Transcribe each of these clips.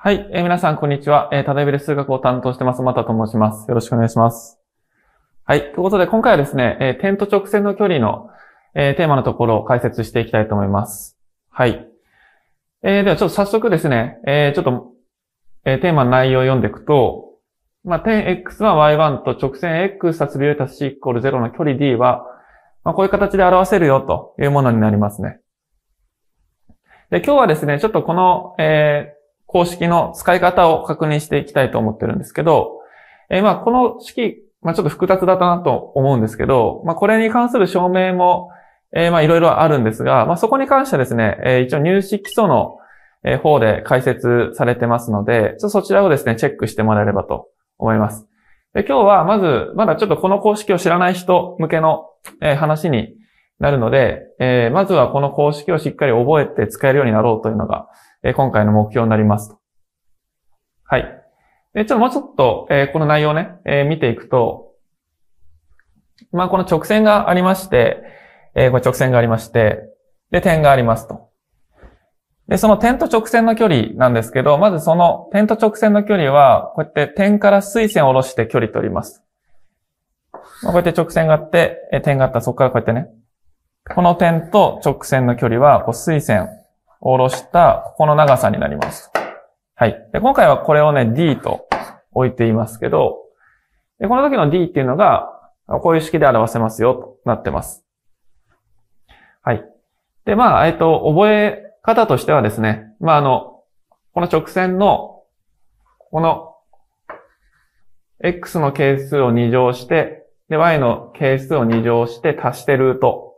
はい、えー、皆さん、こんにちは。えー、ただいべる数学を担当してます。またと申します。よろしくお願いします。はい、ということで、今回はですね、えー、点と直線の距離の、えー、テーマのところを解説していきたいと思います。はい。えー、では、ちょっと早速ですね、えー、ちょっと、えー、テーマの内容を読んでいくと、まあ、点 x は y1 と直線 x たす b たし c イコール0の距離 d は、まあ、こういう形で表せるよというものになりますね。で、今日はですね、ちょっとこの、えー、公式の使い方を確認していきたいと思ってるんですけど、えー、まあ、この式、まあ、ちょっと複雑だったなと思うんですけど、まあ、これに関する証明も、えまいろいろあるんですが、まあ、そこに関してはですね、えー、一応入試基礎の方で解説されてますので、ちょっとそちらをですね、チェックしてもらえればと思います。で今日はまず、まだちょっとこの公式を知らない人向けの、え話になるので、えまずはこの公式をしっかり覚えて使えるようになろうというのが、え今回の目標になりますと。はい。で、ちょっともうちょっと、えこの内容ね、え見ていくと、まあ、この直線がありまして、えこれ直線がありまして、で、点がありますと。で、その点と直線の距離なんですけど、まずその点と直線の距離は、こうやって点から垂線を下ろして距離取ります。まあ、こうやって直線があって、点があったらそこからこうやってね、この点と直線の距離は、こう垂線下ろしたここの長さになります。はい。で今回はこれをね、D と置いていますけど、でこの時の D っていうのが、こういう式で表せますよ、となってます。はい。で、まあ、えっ、と、覚え方としてはですね、まあ、あの、この直線の、この、x の係数を2乗して、で、y の係数を2乗して足してルート、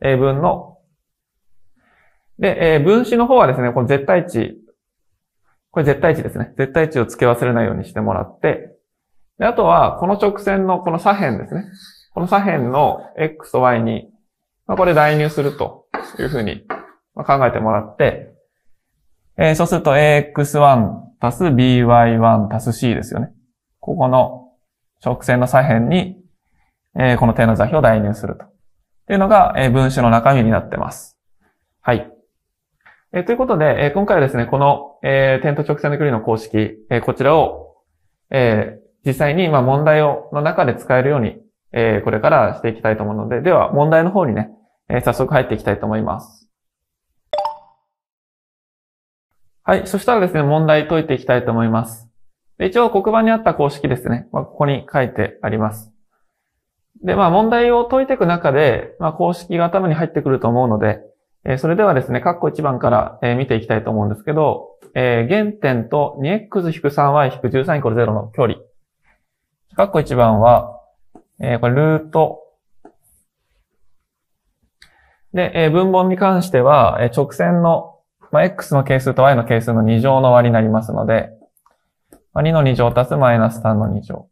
a 分ので、えー、分子の方はですね、この絶対値、これ絶対値ですね。絶対値を付け忘れないようにしてもらって、で、あとは、この直線のこの左辺ですね。この左辺の x と y に、まあ、これ代入するというふうに考えてもらって、えー、そうすると ax1 足す by1 足す c ですよね。ここの直線の左辺に、えー、この点の座標を代入すると。というのが、えー、分子の中身になってます。はい。えー、ということで、えー、今回はですね、この、えー、点と直線の距離の公式、えー、こちらを、えー、実際に、まあ、問題を、の中で使えるように、えー、これからしていきたいと思うので、では、問題の方にね、えー、早速入っていきたいと思います。はい。そしたらですね、問題解いていきたいと思います。一応、黒板にあった公式ですね。まあ、ここに書いてあります。で、まあ、問題を解いていく中で、まあ、公式が頭に入ってくると思うので、えそれではですね、カッコ1番から、え見ていきたいと思うんですけど、えー、原点と 2x-3y-13=0 の距離。カッコ1番は、えー、これルート。で、えー、分母に関しては、え直線の、まあ、x の係数と y の係数の2乗の割になりますので、まあ、2の2乗足すマイナス3の2乗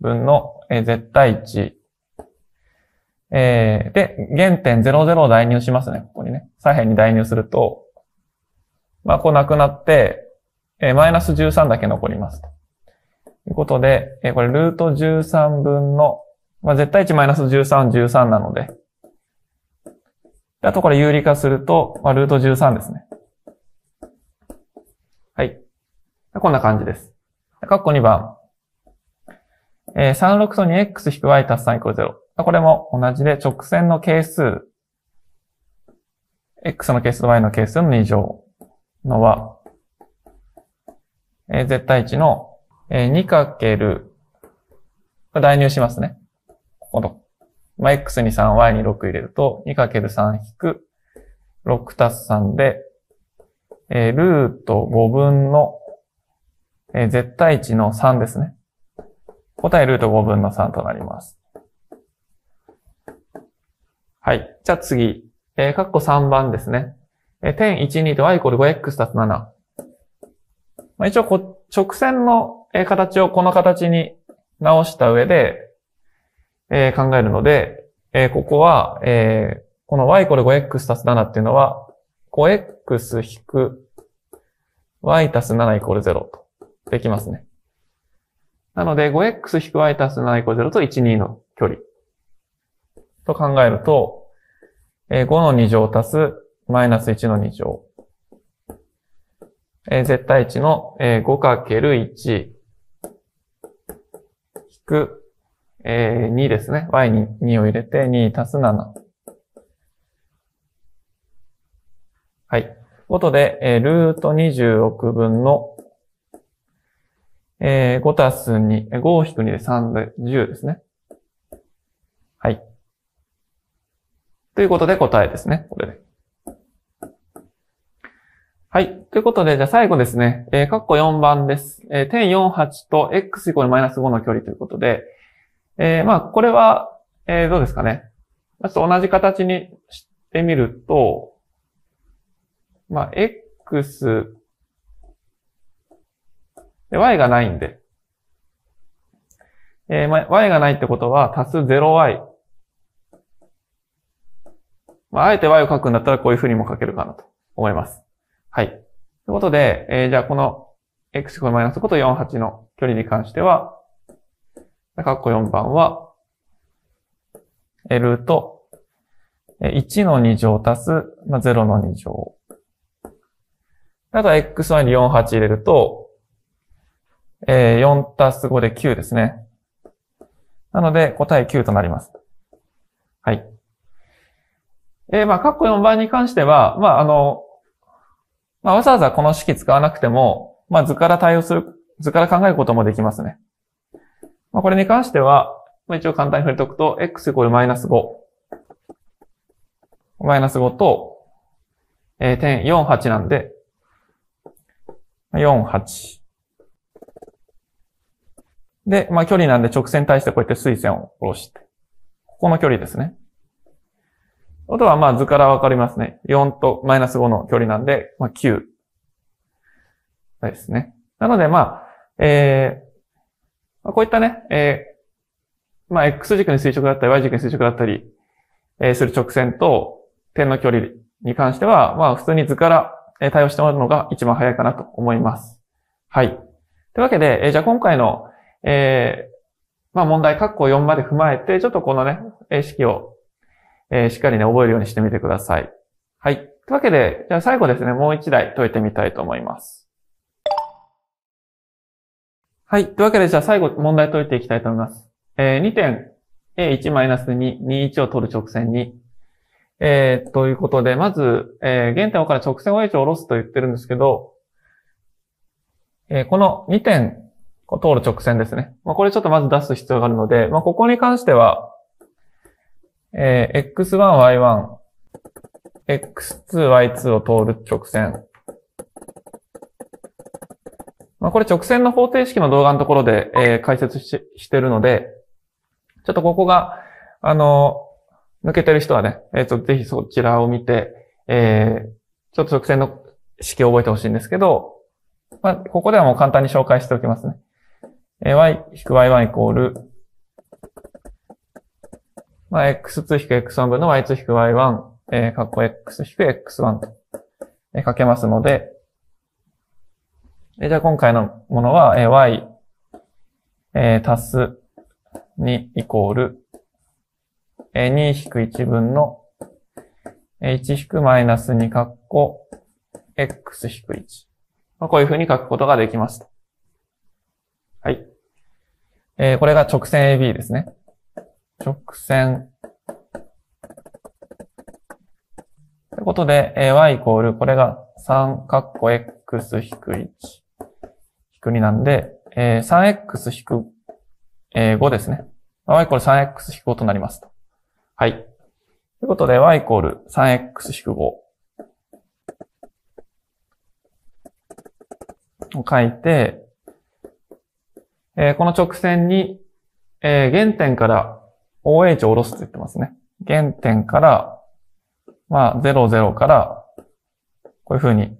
分の、え絶対値。えー、で、原点00を代入しますね、ここにね。左辺に代入すると、まあ、こうなくなって、えー、マイナス13だけ残ります。ということで、えー、これルート13分の、まあ、絶対値マイナス13、13なので、あとこれ有理化すると、まあ、ルート13ですね。はい。こんな感じです。括弧2番。えー、36と 2x-y 足す3イコール0。これも同じで直線の係数、x の係数と y の係数の2乗の和、え絶対値の2る、代入しますね。ここの。まあ、x に 3y に6入れると2る3引く6たす3で、えルート5分の、え絶対値の3ですね。答えルート5分の3となります。はい。じゃあ次。えー、カッコ3番ですね。えー、点12と y イコール 5x たす7。まあ、一応こ、直線の形をこの形に直した上で、えー、考えるので、えー、ここは、えー、この y イコール 5x たす7っていうのは、5x 引く y たす7イコール0とできますね。なので、5x 引く y たす7イコール0と12の距離。と考えると、えー、5の2乗足すマイナス1の2乗。えー、絶対値の、えー、5×1 引く、えー、2ですね。y に2を入れて2足す7。はい。ことで、えー、ルート26分の、えー、5足す2、5引く2で3で10ですね。ということで答えですね。これで。はい。ということで、じゃあ最後ですね。えー、括弧4番です。えー、点48と x イコールマイナス5の距離ということで、えー、まあ、これは、えー、どうですかね。まちょっと同じ形にしてみると、まあ、x、で、y がないんで、えー、まあ、y がないってことは、足す 0y まあ、あえて y を書くんだったらこういうふうにも書けるかなと思います。はい。ということで、えー、じゃあこの x 5れマイナスこと48の距離に関しては、ッコ4番は、ルート、1の2乗足す、まあ、0の2乗。あとは x に4、8入れると、えー、4足す5で9ですね。なので、答え9となります。はい。えー、まあ、ッコ4番に関しては、まあ、あの、まあ、わざわざこの式使わなくても、まあ、図から対応する、図から考えることもできますね。まあ、これに関しては、まあ、一応簡単に触れておくと、x イコールマイナス5。マイナス5と、えー、点48なんで、48。で、まあ、距離なんで直線に対してこうやって水線を下ろして、ここの距離ですね。ことは、まあ図からわかりますね。4とマイナス5の距離なんで、まあ9ですね。なので、まあ、えー、こういったね、えー、まあ X 軸に垂直だったり、Y 軸に垂直だったり、えー、する直線と点の距離に関しては、まあ普通に図から対応してもらうのが一番早いかなと思います。はい。というわけで、えー、じゃあ今回の、えー、まあ問題、括弧4まで踏まえて、ちょっとこのね、式をえしっかりね、覚えるようにしてみてください。はい。というわけで、じゃあ最後ですね、もう一台解いてみたいと思います。はい。というわけで、じゃあ最後、問題解いていきたいと思います。えー、2点、A1-2、21を取る直線に、えー、ということで、まず、えー、原点 O から直線 OH を下ろすと言ってるんですけど、えー、この2点を通る直線ですね。まあ、これちょっとまず出す必要があるので、まあ、ここに関しては、えー、x1、y1、x2、y2 を通る直線。まあ、これ直線の方程式の動画のところで、えー、解説ししてるので、ちょっとここが、あの、抜けてる人はね、えっ、ー、と、ぜひそちらを見て、えー、ちょっと直線の式を覚えてほしいんですけど、まあ、ここではもう簡単に紹介しておきますね。えー、y-y1 イコール、まあ、x2-x1 分の y2-y1、えー、括弧 x-x1 と、えー、書けますので、えー、じゃあ今回のものは、えー、y、えー、足す2イコール、えー、2-1分の、えー、1--2 括弧 x-1。まあ、こういうふうに書くことができます。はい。えー、これが直線 AB ですね。直線。ということで、え y イコール、これが3カッコ x 引く1、引く2なんで、え 3x 引く、え5ですね。y イコール 3x 引く5となりますと。はい。ということで、y イコール 3x 引く5。を書いて、えー、この直線に、えー、原点から OH を下ろすって言ってますね。原点から、まあ、00から、こういう風に、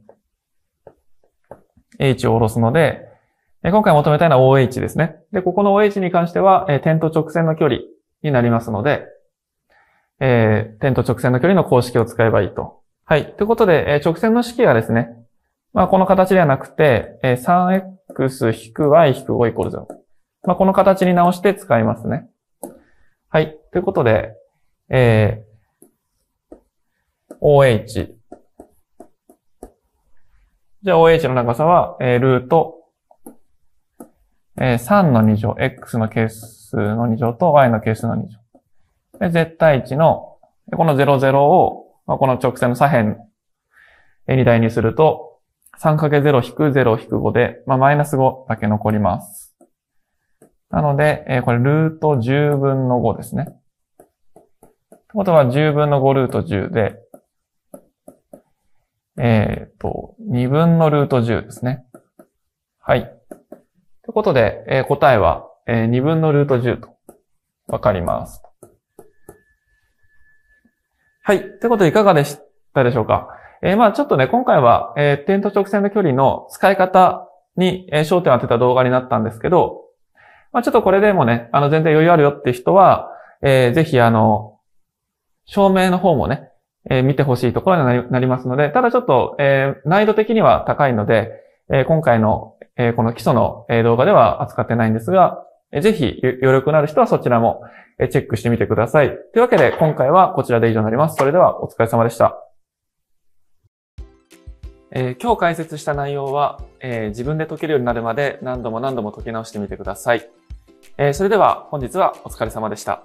H を下ろすので、今回求めたいのは OH ですね。で、ここの OH に関しては、点と直線の距離になりますので、えー、点と直線の距離の公式を使えばいいと。はい。ということで、え直線の式はですね、まあ、この形ではなくて、え 3x-y-5 イコール0。まあ、この形に直して使いますね。はい。ということで、えー、OH。じゃあ OH の長さは、えー、ルート、えー、3の2乗、x の係数の2乗と y の係数の2乗。で、絶対値の、この00を、まあ、この直線の左辺に台にすると、3×0-0-5 で、まあ、マイナス5だけ残ります。なので、えー、これルート10分の5ですね。ってことは10分の5ルート10で、えっ、ー、と、2分のルート10ですね。はい。ということで、えー、答えは、えー、2分のルート10とわかります。はい。ということで、いかがでしたでしょうかえー、まあちょっとね、今回は、え点と直線の距離の使い方に、え焦点を当てた動画になったんですけど、まあ、ちょっとこれでもね、あの、全然余裕あるよって人は、えー、ぜひ、あの、照明の方もね、えー、見てほしいところになりますので、ただちょっと、えー、難易度的には高いので、えー、今回の、えー、この基礎の、え動画では扱ってないんですが、えー、ぜひ、余力のある人はそちらも、えチェックしてみてください。というわけで、今回はこちらで以上になります。それでは、お疲れ様でした。えー、今日解説した内容は、えー、自分で解けるようになるまで何度も何度も解き直してみてください。えー、それでは本日はお疲れ様でした。